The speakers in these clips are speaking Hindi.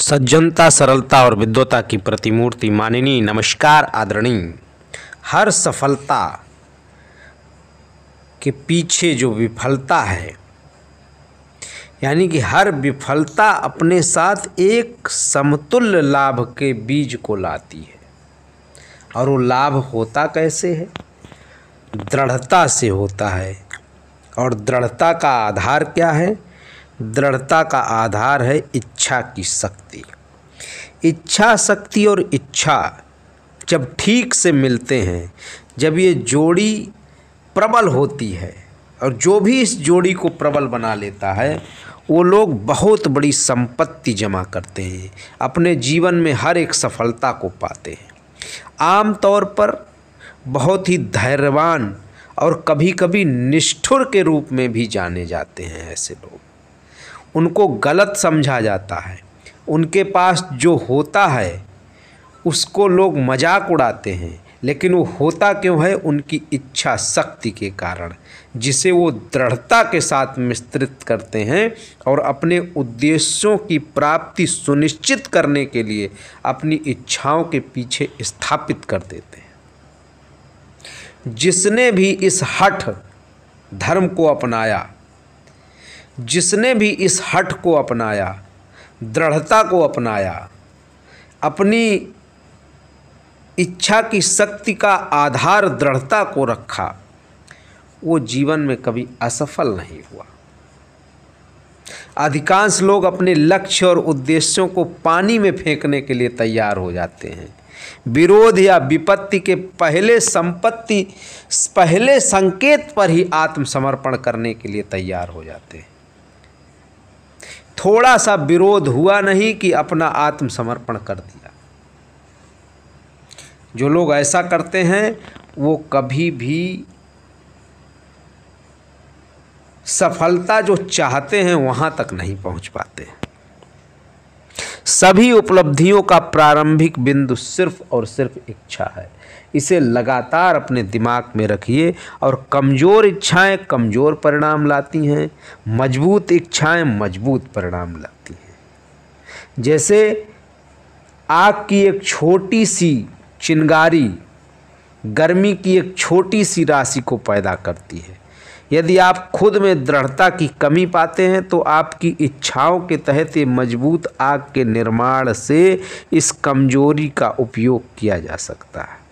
सज्जनता सरलता और विद्वता की प्रतिमूर्ति माननीय नमस्कार आदरणीय हर सफलता के पीछे जो विफलता है यानी कि हर विफलता अपने साथ एक समतुल्य लाभ के बीज को लाती है और वो लाभ होता कैसे है दृढ़ता से होता है और दृढ़ता का आधार क्या है दृढ़ता का आधार है इच्छा की शक्ति इच्छा शक्ति और इच्छा जब ठीक से मिलते हैं जब ये जोड़ी प्रबल होती है और जो भी इस जोड़ी को प्रबल बना लेता है वो लोग बहुत बड़ी संपत्ति जमा करते हैं अपने जीवन में हर एक सफलता को पाते हैं आम तौर पर बहुत ही धैर्यवान और कभी कभी निष्ठुर के रूप में भी जाने जाते हैं ऐसे लोग उनको गलत समझा जाता है उनके पास जो होता है उसको लोग मजाक उड़ाते हैं लेकिन वो होता क्यों है उनकी इच्छा शक्ति के कारण जिसे वो दृढ़ता के साथ मिश्रित करते हैं और अपने उद्देश्यों की प्राप्ति सुनिश्चित करने के लिए अपनी इच्छाओं के पीछे स्थापित कर देते हैं जिसने भी इस हठ धर्म को अपनाया जिसने भी इस हट को अपनाया दृढ़ता को अपनाया अपनी इच्छा की शक्ति का आधार दृढ़ता को रखा वो जीवन में कभी असफल नहीं हुआ अधिकांश लोग अपने लक्ष्य और उद्देश्यों को पानी में फेंकने के लिए तैयार हो जाते हैं विरोध या विपत्ति के पहले संपत्ति पहले संकेत पर ही आत्मसमर्पण करने के लिए तैयार हो जाते हैं थोड़ा सा विरोध हुआ नहीं कि अपना आत्मसमर्पण कर दिया जो लोग ऐसा करते हैं वो कभी भी सफलता जो चाहते हैं वहाँ तक नहीं पहुँच पाते सभी उपलब्धियों का प्रारंभिक बिंदु सिर्फ और सिर्फ इच्छा है इसे लगातार अपने दिमाग में रखिए और कमज़ोर इच्छाएं कमज़ोर परिणाम लाती हैं मजबूत इच्छाएं मजबूत परिणाम लाती हैं जैसे आग की एक छोटी सी चिनगारी गर्मी की एक छोटी सी राशि को पैदा करती है यदि आप खुद में दृढ़ता की कमी पाते हैं तो आपकी इच्छाओं के तहत ये मजबूत आग के निर्माण से इस कमजोरी का उपयोग किया जा सकता है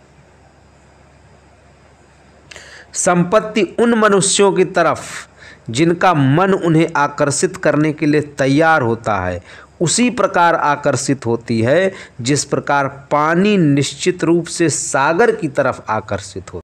संपत्ति उन मनुष्यों की तरफ जिनका मन उन्हें आकर्षित करने के लिए तैयार होता है उसी प्रकार आकर्षित होती है जिस प्रकार पानी निश्चित रूप से सागर की तरफ आकर्षित होता